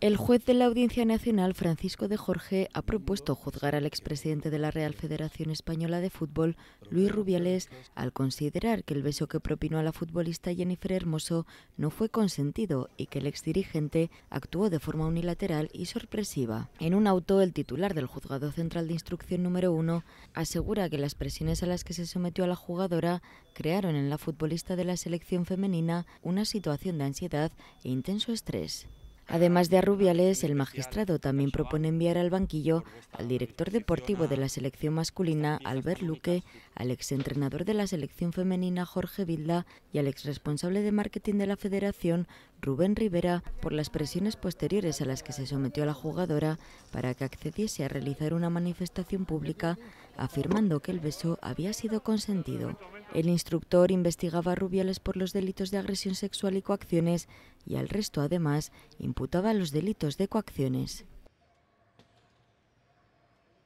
El juez de la Audiencia Nacional, Francisco de Jorge, ha propuesto juzgar al expresidente de la Real Federación Española de Fútbol, Luis Rubiales, al considerar que el beso que propinó a la futbolista Jennifer Hermoso no fue consentido y que el exdirigente actuó de forma unilateral y sorpresiva. En un auto, el titular del Juzgado Central de Instrucción número 1 asegura que las presiones a las que se sometió a la jugadora crearon en la futbolista de la selección femenina una situación de ansiedad e intenso estrés. Además de Arrubiales, el magistrado también propone enviar al banquillo al director deportivo de la selección masculina, Albert Luque, al exentrenador de la selección femenina, Jorge Vilda, y al exresponsable de marketing de la federación, Rubén Rivera, por las presiones posteriores a las que se sometió a la jugadora para que accediese a realizar una manifestación pública afirmando que el beso había sido consentido. El instructor investigaba a Rubiales por los delitos de agresión sexual y coacciones y al resto además imputaba los delitos de coacciones.